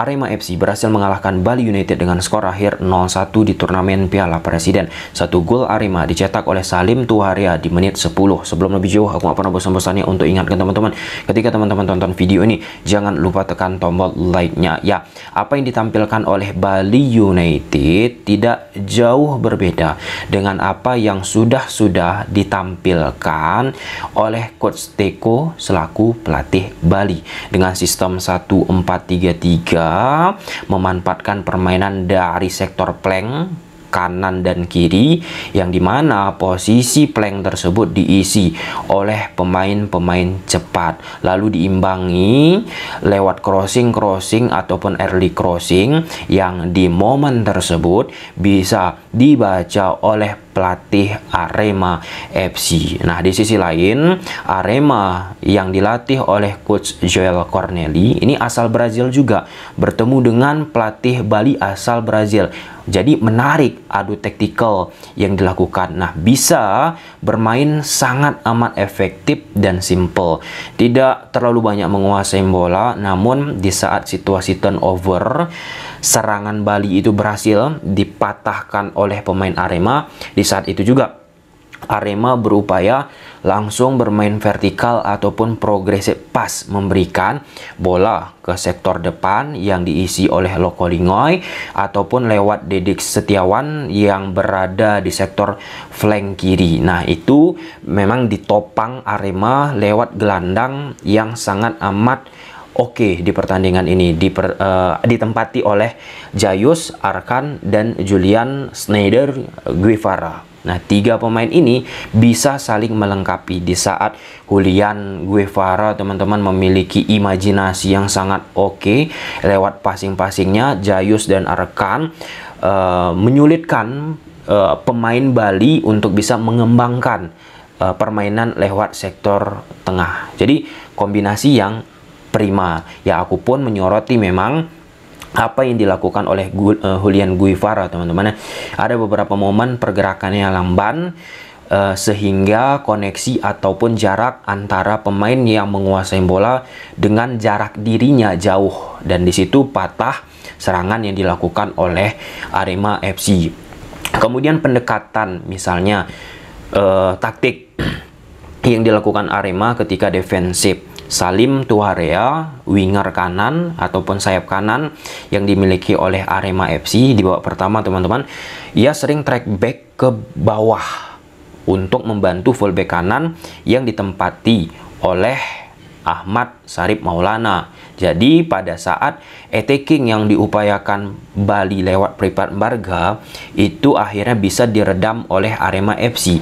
Arema FC berhasil mengalahkan Bali United dengan skor akhir 0-1 di turnamen Piala Presiden. Satu gol Arema dicetak oleh Salim Tuharia di menit 10. Sebelum lebih jauh, aku nggak pernah bosan-bosannya untuk ingatkan teman-teman, ketika teman-teman tonton video ini, jangan lupa tekan tombol like-nya. Ya, apa yang ditampilkan oleh Bali United tidak jauh berbeda dengan apa yang sudah-sudah ditampilkan oleh Coach Teko selaku pelatih Bali dengan sistem 1433 memanfaatkan permainan dari sektor plank kanan dan kiri yang dimana posisi plank tersebut diisi oleh pemain-pemain cepat lalu diimbangi lewat crossing-crossing ataupun early crossing yang di momen tersebut bisa dibaca oleh pelatih Arema FC. Nah, di sisi lain, Arema yang dilatih oleh coach Joel Corneli ini asal Brazil juga, bertemu dengan pelatih Bali asal Brazil. Jadi menarik adu taktikal yang dilakukan. Nah, bisa bermain sangat amat efektif dan simple. Tidak terlalu banyak menguasai bola, namun di saat situasi turnover serangan Bali itu berhasil dipatahkan oleh pemain Arema di saat itu juga Arema berupaya langsung bermain vertikal ataupun progresif pas memberikan bola ke sektor depan yang diisi oleh Lokolingoy ataupun lewat Dedik Setiawan yang berada di sektor flank kiri. Nah, itu memang ditopang Arema lewat gelandang yang sangat amat oke okay di pertandingan ini diper, uh, ditempati oleh Jayus, Arkan, dan Julian Schneider Guevara. Nah, tiga pemain ini bisa saling melengkapi di saat Julian Guevara teman-teman memiliki imajinasi yang sangat oke okay, lewat passing-passingnya Jayus dan Arkan uh, menyulitkan uh, pemain Bali untuk bisa mengembangkan uh, permainan lewat sektor tengah. Jadi kombinasi yang prima. Ya aku pun menyoroti memang apa yang dilakukan oleh eh, Julian Guevara teman-teman ada beberapa momen pergerakannya lamban eh, sehingga koneksi ataupun jarak antara pemain yang menguasai bola dengan jarak dirinya jauh dan di situ patah serangan yang dilakukan oleh Arema FC kemudian pendekatan misalnya eh, taktik yang dilakukan Arema ketika defensif Salim Tuarea, winger kanan ataupun sayap kanan yang dimiliki oleh Arema FC di babak pertama teman-teman. Ia sering track back ke bawah untuk membantu fullback kanan yang ditempati oleh Ahmad Sarip Maulana. Jadi pada saat attacking yang diupayakan Bali lewat Pripat Barga itu akhirnya bisa diredam oleh Arema FC.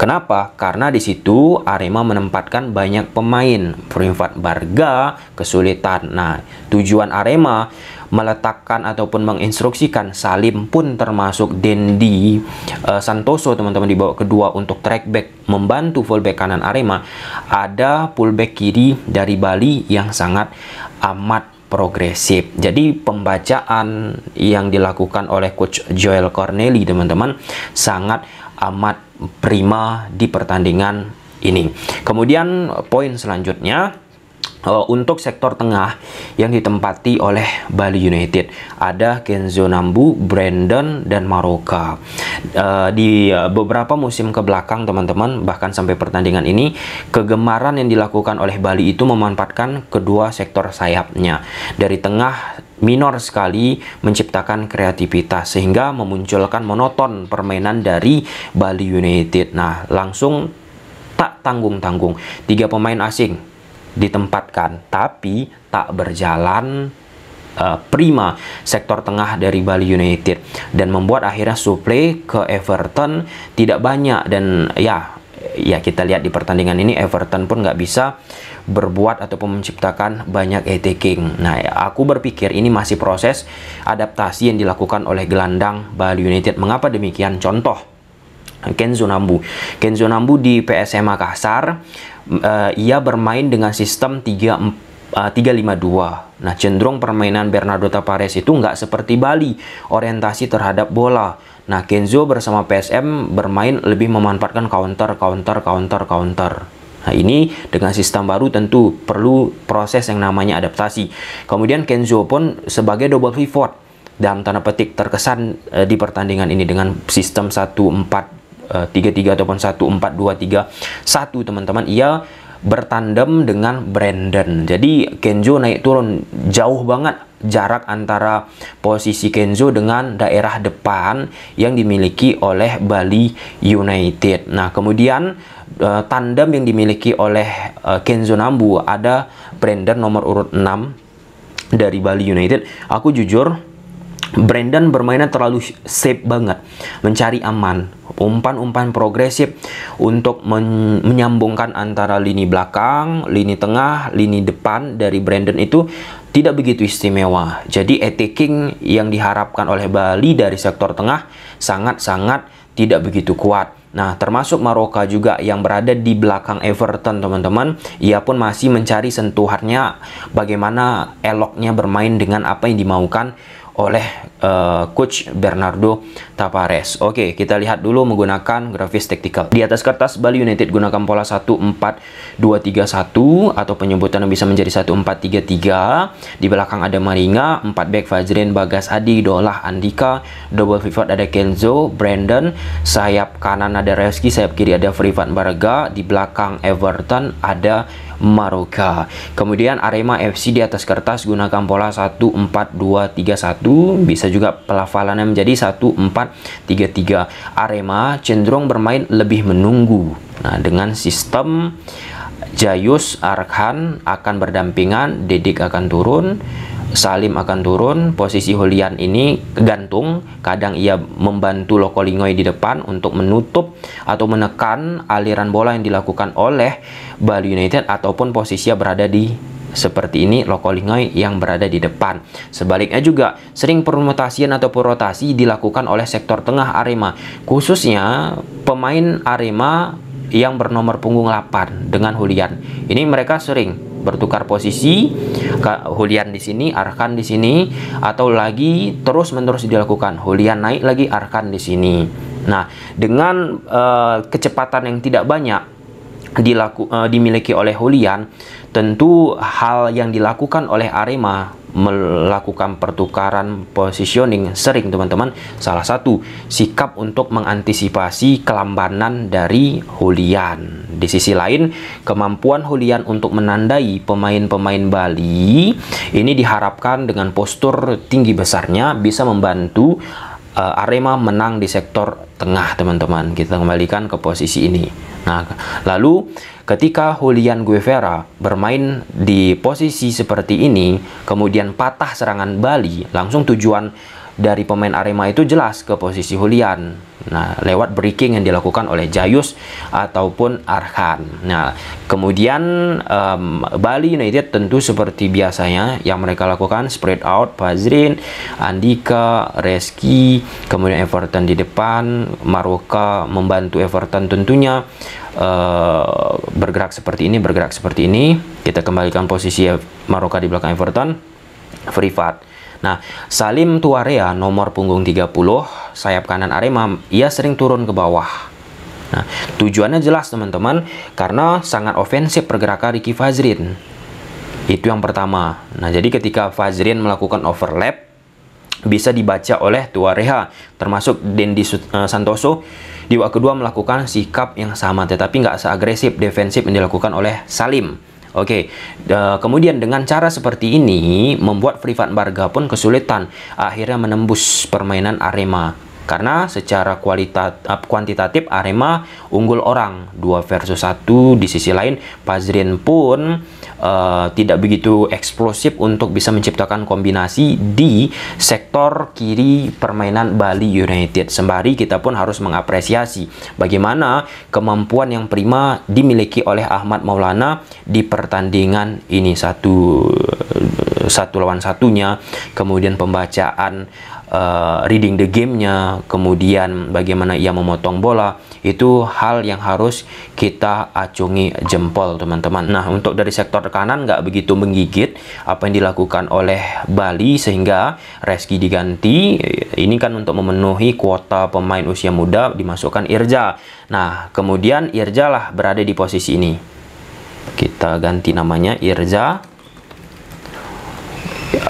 Kenapa? Karena di situ Arema menempatkan banyak pemain. Pripat Barga kesulitan. Nah, tujuan Arema meletakkan ataupun menginstruksikan Salim pun termasuk Dendi uh, Santoso teman-teman dibawa kedua untuk track back membantu fullback kanan Arema ada fullback kiri dari Bali yang sangat amat progresif. Jadi pembacaan yang dilakukan oleh coach Joel Corneli teman-teman sangat amat prima di pertandingan ini. Kemudian poin selanjutnya Oh, untuk sektor tengah yang ditempati oleh Bali United ada Kenzo Nambu, Brandon dan Maroka. Uh, di eh, beberapa musim kebelakang teman-teman bahkan sampai pertandingan ini kegemaran yang dilakukan oleh Bali itu memanfaatkan kedua sektor sayapnya. Dari tengah minor sekali menciptakan kreativitas sehingga memunculkan monoton permainan dari Bali United. Nah, langsung tak tanggung-tanggung tiga pemain asing ditempatkan, tapi tak berjalan uh, prima sektor tengah dari Bali United dan membuat akhirnya suplai ke Everton tidak banyak dan ya ya kita lihat di pertandingan ini Everton pun nggak bisa berbuat ataupun menciptakan banyak attacking. Nah, aku berpikir ini masih proses adaptasi yang dilakukan oleh gelandang Bali United. Mengapa demikian? Contoh Kenzo Nambu. Kenzo Nambu di PSM Makassar, uh, eh, ia bermain dengan sistem 3 352. Eh, nah, cenderung permainan Bernardo Tapares itu nggak seperti Bali, orientasi terhadap bola. Nah, Kenzo bersama PSM bermain lebih memanfaatkan counter, counter, counter, counter. Nah, ini dengan sistem baru tentu perlu proses yang namanya adaptasi. Kemudian Kenzo pun sebagai double pivot dalam tanda petik terkesan eh, di pertandingan ini dengan sistem 1 4 33 eh, tiga ataupun satu empat dua tiga 1 teman-teman ia bertandem dengan Brandon. Jadi Kenzo naik turun jauh banget jarak antara posisi Kenzo dengan daerah depan yang dimiliki oleh Bali United. Nah, kemudian uh, tandem yang dimiliki oleh eh, Kenzo Nambu ada Brandon nomor urut 6 dari Bali United. Aku jujur Brandon bermainnya terlalu safe banget, mencari aman, umpan-umpan progresif untuk men menyambungkan antara lini belakang, lini tengah, lini depan dari Brandon itu tidak begitu istimewa. Jadi attacking yang diharapkan oleh Bali dari sektor tengah sangat-sangat tidak begitu kuat. Nah, termasuk Maroka juga yang berada di belakang Everton, teman-teman. Ia pun masih mencari sentuhannya bagaimana eloknya bermain dengan apa yang dimaukan oleh uh, coach Bernardo Tavares. Oke, kita lihat dulu menggunakan grafis taktikal. Di atas kertas Bali United gunakan pola 1-4-2-3-1 atau penyebutan yang bisa menjadi 1-4-3-3. Di belakang ada Maringa, 4 back Fajrin, Bagas Adi, Dolah, Andika, double pivot ada Kenzo, Brandon, sayap kanan ada Reski, sayap kiri ada Privat Baraga, di belakang Everton ada Maroka. Kemudian Arema FC di atas kertas gunakan pola 1-4-2-3-1, bisa juga pelafalannya menjadi 1-4-3-3. Arema cenderung bermain lebih menunggu. Nah, dengan sistem Jayus Arkhan akan berdampingan, Dedik akan turun, Salim akan turun, posisi Holian ini gantung, kadang ia membantu Lokolingoy di depan untuk menutup atau menekan aliran bola yang dilakukan oleh Bali United ataupun posisinya berada di seperti ini Lokolingoy yang berada di depan. Sebaliknya juga sering permutasian atau perotasi dilakukan oleh sektor tengah Arema, khususnya pemain Arema yang bernomor punggung 8 dengan Hulian. Ini mereka sering bertukar posisi, Hulian di sini, Arkan di sini, atau lagi terus-menerus dilakukan. Hulian naik lagi, Arkan di sini. Nah, dengan uh, kecepatan yang tidak banyak dilaku, uh, dimiliki oleh Hulian, tentu hal yang dilakukan oleh Arema melakukan pertukaran positioning sering teman-teman salah satu sikap untuk mengantisipasi kelambanan dari Hulian. Di sisi lain, kemampuan Hulian untuk menandai pemain-pemain Bali ini diharapkan dengan postur tinggi besarnya bisa membantu uh, Arema menang di sektor tengah teman-teman. Kita kembalikan ke posisi ini. Nah, lalu ketika Julian Guevara bermain di posisi seperti ini, kemudian patah serangan Bali, langsung tujuan dari pemain Arema itu jelas ke posisi Hulian. Nah, lewat breaking yang dilakukan oleh Jayus ataupun Arhan. Nah, kemudian um, Bali United tentu seperti biasanya yang mereka lakukan spread out Fazrin, Andika, Reski, kemudian Everton di depan, Maroka membantu Everton tentunya uh, bergerak seperti ini, bergerak seperti ini. Kita kembalikan posisi Maroka di belakang Everton. Privat Nah, Salim Tuarea nomor punggung 30, sayap kanan Arema, ia sering turun ke bawah. Nah, tujuannya jelas teman-teman, karena sangat ofensif pergerakan Ricky Fazrin. Itu yang pertama. Nah, jadi ketika Fazrin melakukan overlap, bisa dibaca oleh Tuareha, termasuk Dendi eh, Santoso. Di waktu kedua melakukan sikap yang sama, tetapi nggak seagresif defensif yang dilakukan oleh Salim. Oke, okay. uh, kemudian dengan cara seperti ini membuat Frivat Barga pun kesulitan akhirnya menembus permainan Arema karena secara kualitat kuantitatif Arema unggul orang 2 versus 1 di sisi lain Pazrin pun Eh, tidak begitu eksplosif untuk bisa menciptakan kombinasi di sektor kiri permainan Bali United. Sembari kita pun harus mengapresiasi bagaimana kemampuan yang prima dimiliki oleh Ahmad Maulana di pertandingan ini satu satu lawan satunya, kemudian pembacaan uh, reading the gamenya, kemudian bagaimana ia memotong bola, itu hal yang harus kita acungi jempol teman-teman nah untuk dari sektor kanan nggak begitu menggigit apa yang dilakukan oleh Bali sehingga Reski diganti ini kan untuk memenuhi kuota pemain usia muda dimasukkan Irja nah kemudian Irja lah berada di posisi ini kita ganti namanya Irja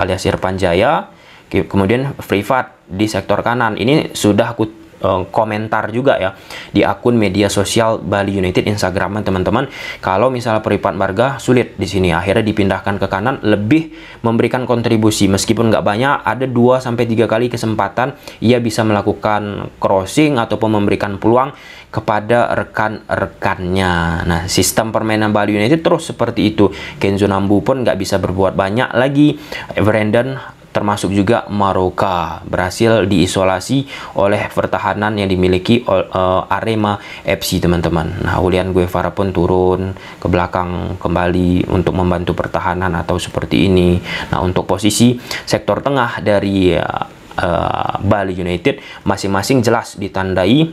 alias Irpanjaya Jaya kemudian privat di sektor kanan ini sudah aku Eh, komentar juga ya di akun media sosial Bali United Instagram ya, teman-teman. Kalau misalnya Peripat Marga sulit di sini akhirnya dipindahkan ke kanan lebih memberikan kontribusi meskipun nggak banyak ada 2 sampai tiga kali kesempatan ia bisa melakukan crossing ataupun memberikan peluang kepada rekan-rekannya. Nah, sistem permainan Bali United terus seperti itu. Kenzo Nambu pun nggak bisa berbuat banyak lagi. Brandon termasuk juga Maroka berhasil diisolasi oleh pertahanan yang dimiliki uh, Arema FC teman-teman. Nah, Julian Guevara pun turun ke belakang kembali untuk membantu pertahanan atau seperti ini. Nah, untuk posisi sektor tengah dari uh, uh, Bali United masing-masing jelas ditandai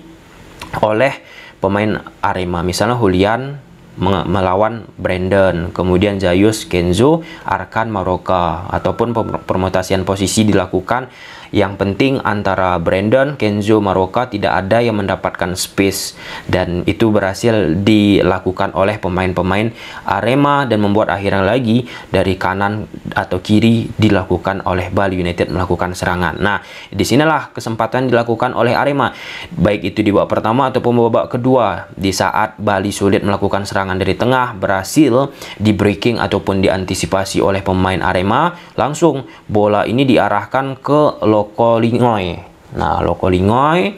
oleh pemain Arema. Misalnya Julian melawan Brandon, kemudian Zayus Kenzo, Arkan Maroka ataupun permutasian posisi dilakukan yang penting antara Brandon, Kenzo, Maroka tidak ada yang mendapatkan space dan itu berhasil dilakukan oleh pemain-pemain Arema dan membuat akhirnya lagi dari kanan atau kiri dilakukan oleh Bali United melakukan serangan. Nah, disinilah kesempatan dilakukan oleh Arema baik itu di babak pertama ataupun babak kedua di saat Bali sulit melakukan serangan dari tengah berhasil di breaking ataupun diantisipasi oleh pemain Arema langsung bola ini diarahkan ke lokasi Lokolingoy. Nah, Lokolingoy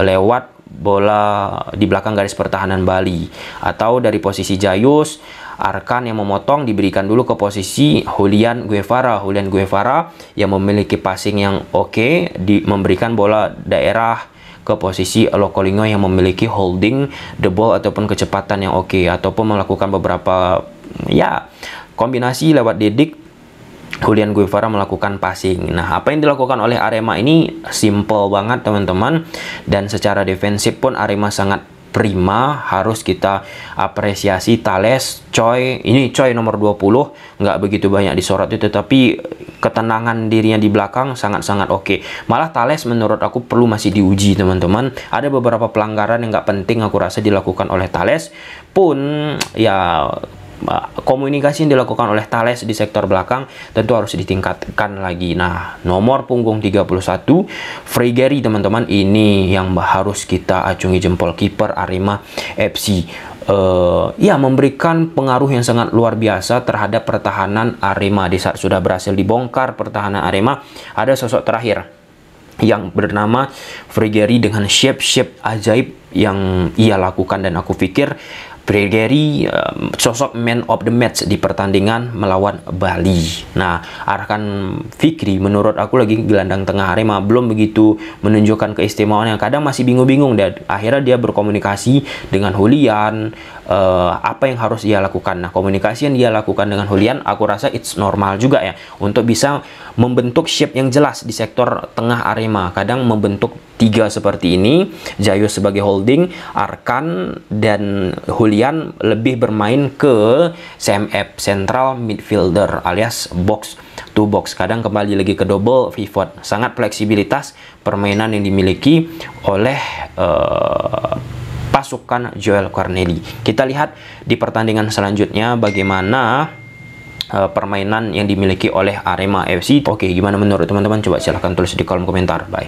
lewat bola di belakang garis pertahanan Bali atau dari posisi Jayus Arkan yang memotong diberikan dulu ke posisi Julian Guevara. Julian Guevara yang memiliki passing yang oke okay, di memberikan bola daerah ke posisi Lokolingo yang memiliki holding the ball ataupun kecepatan yang oke okay, ataupun melakukan beberapa ya kombinasi lewat Dedik Julian Guevara melakukan passing. Nah, apa yang dilakukan oleh Arema ini simple banget teman-teman dan secara defensif pun Arema sangat prima harus kita apresiasi Tales Choi ini Choi nomor 20 nggak begitu banyak disorot itu tapi ketenangan dirinya di belakang sangat-sangat oke malah Tales menurut aku perlu masih diuji teman-teman ada beberapa pelanggaran yang nggak penting aku rasa dilakukan oleh Tales pun ya Nah, komunikasi yang dilakukan oleh Thales di sektor belakang tentu harus ditingkatkan lagi. Nah, nomor punggung 31 Frigeri teman-teman ini yang harus kita acungi jempol kiper Arema FC uh, eh, ya memberikan pengaruh yang sangat luar biasa terhadap pertahanan Arema di saat sudah berhasil dibongkar pertahanan Arema ada sosok terakhir yang bernama Frigeri dengan shape-shape ajaib yang ia lakukan dan aku pikir Pregeri um, sosok man of the match di pertandingan melawan Bali. Nah, Arkan Fikri menurut aku lagi gelandang tengah Arema belum begitu menunjukkan keistimewaan yang kadang masih bingung-bingung dan akhirnya dia berkomunikasi dengan Hulian uh, apa yang harus dia lakukan. Nah, komunikasi yang dia lakukan dengan Hulian aku rasa it's normal juga ya untuk bisa membentuk shape yang jelas di sektor tengah Arema. Kadang membentuk tiga seperti ini, Jayo sebagai holding, Arkan dan Hulian kalian lebih bermain ke CMF central midfielder alias box to box. Kadang kembali lagi ke double pivot. Sangat fleksibilitas permainan yang dimiliki oleh uh, pasukan Joel Corneli. Kita lihat di pertandingan selanjutnya bagaimana uh, permainan yang dimiliki oleh Arema FC. Oke, gimana menurut teman-teman? Coba silahkan tulis di kolom komentar. Bye.